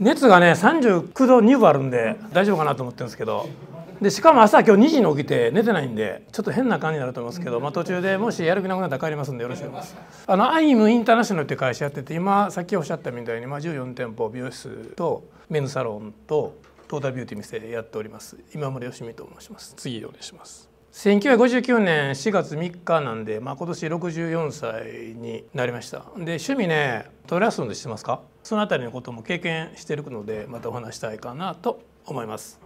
熱がね39度2分あるんで大丈夫かなと思ってるんですけどでしかも朝今日2時に起きて寝てないんでちょっと変な感じになると思いますけど、まあ、途中でもしやる気なくなったら帰りますんでよろしくお願いしますあのアイムインターナショナルって会社やってて今さっきおっしゃったみたいに、まあ、14店舗美容室とメンズサロンとトータルビューティー店やっております今村よしみと申します次お願いします1959年4月3日なんで、まあ、今年64歳になりましたで趣味ねトレイアスロンでしてますかそのあたりのことも経験してるのでまたお話したいかなと思います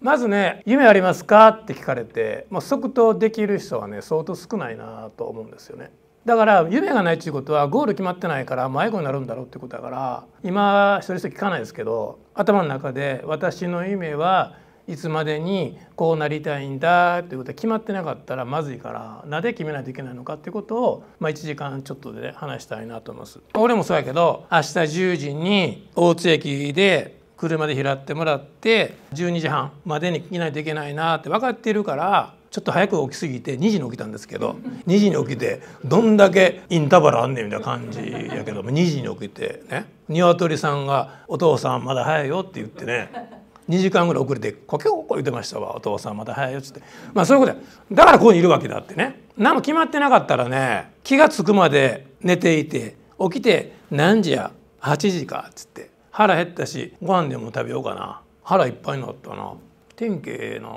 まずね「夢ありますか?」って聞かれて、まあ、即答できる人はね相当少ないなと思うんですよねだから夢がないっていうことはゴール決まってないから迷子になるんだろうってことだから今一人一人聞かないですけど頭の中で「私の夢はいつまでにこうなりたいんだということは決まってなかったらまずいからなぜ決めないといけないのかっていうことを、まあ、1時間ちょっとで、話したいなと思います。俺もそうやけど明日10時に大津駅で車で拾ってもらって12時半までにいないといけないなって分かっているからちょっと早く起きすぎて2時に起きたんですけど2時に起きてどんだけインターバルあんねんみたいな感じやけども2時に起きてね鶏さんが「お父さんまだ早いよ」って言ってね2時間ぐらい遅れて「こけここ言ってましたわお父さんまた早いよ」っつってまあそういうことだからここにいるわけだってね何も決まってなかったらね気が付くまで寝ていて起きて何時や8時かっつって腹減ったしご飯でも食べようかな腹いっぱいになったな天気ええな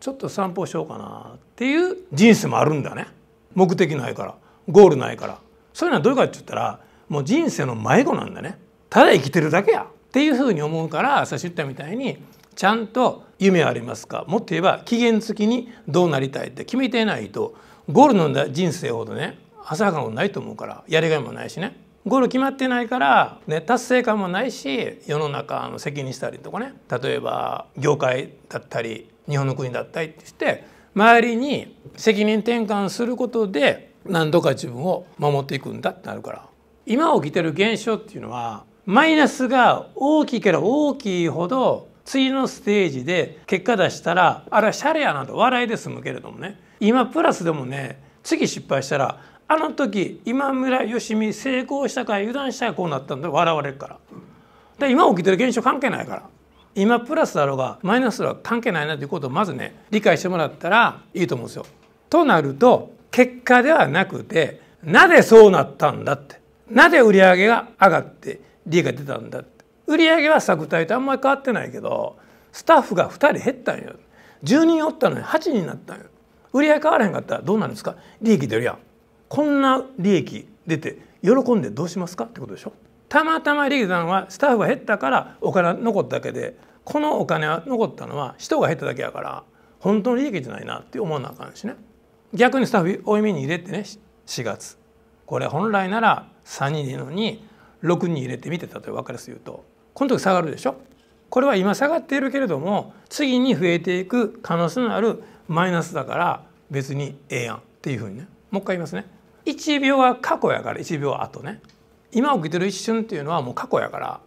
ちょっと散歩しようかなっていう人生もあるんだね目的ないからゴールないからそういうのはどういうかって言ったらもう人生の迷子なんだねただ生きてるだけやっていうふうに思うから最初言ったみたいにちゃんと夢ありますかもっと言えば期限付きにどうなりたいって決めてないとゴールの人生ほどね浅はかなことないと思うからやりがいもないしねゴール決まってないから、ね、達成感もないし世の中の責任したりとかね例えば業界だったり日本の国だったりってして周りに責任転換することで何度か自分を守っていくんだってなるから今起きてる現象っていうのはマイナスが大きければ大きいほど次のステージで結果出したらあれはシャレやなと笑いで済むけれどもね今プラスでもね次失敗したらあの時今村よしみ成功したか油断したかこうなったんだ笑われるからで今起きてる現象関係ないから今プラスだろうがマイナスは関係ないなということをまずね理解してもらったらいいと思うんですよ。となると結果ではなくてなぜそうなったんだってなぜ売り上げが上がって利益が出たんだ売り上げは作体とあんまり変わってないけどスタッフが2人減ったんよ10人おったのに8人になったんよ売り上げ変わらへんかったらどうなんですか利益出るやんこんな利益出て喜んでどうしますかってことでしょたまたま利益さんはスタッフが減ったからお金残っただけでこのお金は残ったのは人が減っただけやから本当の利益じゃないなって思わなあかんしね逆にスタッフ多い目に入れてね4月これ本来なら3人でいいのに6に入れてみて例えば分かりやすく言うとこの時下がるでしょこれは今下がっているけれども次に増えていく可能性のあるマイナスだから別にええやんっていうふうにねもう一回言いますね1秒は過去やから1秒後ね今起きてる一瞬っていうのはもう過去やから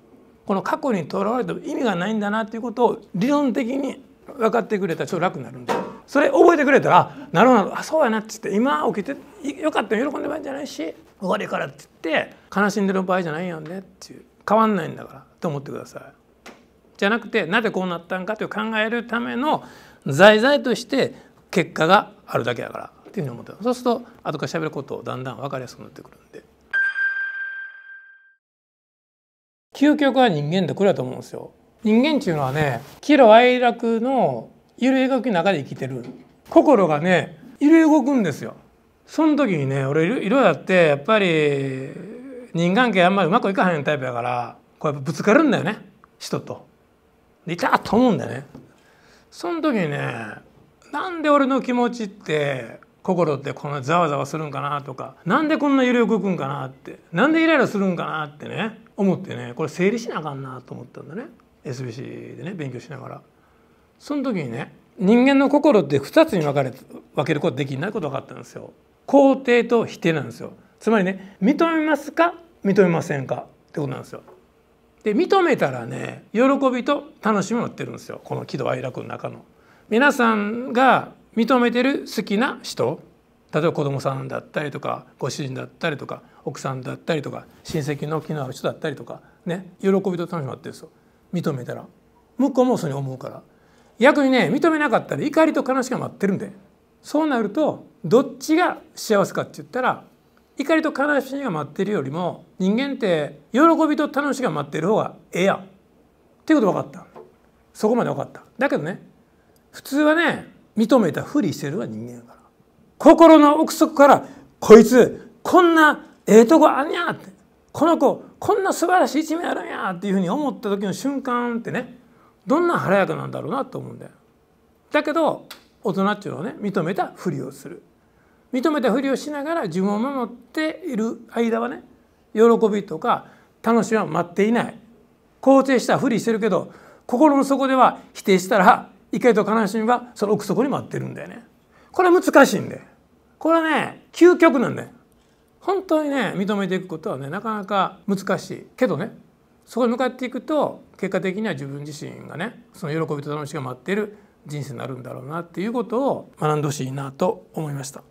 この過去にとらわれても意味がないんだなっていうことを理論的に分かってくれたらちょっと楽になるんですよ。それ覚えてくれたら「なるほどあそうやな」っつって「今起きてよかった喜んでばいいんじゃないし終わりから」って言って悲しんでる場合じゃないよねっていう変わんないんだからと思ってください。じゃなくてなぜこうなったんかという考えるための在在として結果があるだけだからっていうふうに思ってそうすると後から喋ることをだんだん分かりやすくなってくるんで。究極は人間ってこれだと思うんですよ。人間っていうのはね喜怒哀楽の揺れ動きの中で生きてる心がね揺れ動くんですよその時にね俺いだってやっぱり人間関係あんまりうまくいかへんタイプやからこうやっぱぶつかるんだよね人と。でいたと思うんだよね。その時にねなんで俺の気持ちって心ってこんなざわざわするんかなとかなんでこんな揺れ動くんかなってなんでイライラするんかなってね思ってねこれ整理しなあかんなと思ったんだね SBC でね勉強しながら。その時にね人間の心って2つに分かれ分けることできないこと分かったんですよ。肯定と否定なんですよ。つまりね認めますか認めませんかってことなんですよ。で認めたらね喜びと楽しみを持ってるんですよこの喜怒哀楽の中の。皆さんが認めてる好きな人例えば子供さんだったりとかご主人だったりとか奥さんだったりとか親戚の気のある人だったりとかね喜びと楽しみを持ってるんですよ認めたら向こうもそうに思うから。逆にね認めなかったら怒りと悲しみが待ってるんでそうなるとどっちが幸せかって言ったら怒りと悲しみが待ってるよりも人間って喜びと楽しみが待ってる方がええやんっていうこと分かったそこまで分かっただけどね普通はね認めたふりしてるの人間やから心の奥底からこいつこんなええとこあんやってこの子こんな素晴らしい一面あるんやっていうふうに思った時の瞬間ってねどんな晴れやかなんだろうなと思うんだよ。だけど大人っていうのはね認めたふりをする認めたふりをしながら自分を守っている間はね喜びとか楽しみは待っていない肯定したふりしてるけど心の底では否定したら怒りと悲しみはその奥底に待ってるんだよねこれは難しいんでこれはね究極なんだよ本当にね認めていくことはねなかなか難しいけどねそこに向かっていくと結果的には自分自身がねその喜びと楽しみが待っている人生になるんだろうなっていうことを学んでほしいなと思いました。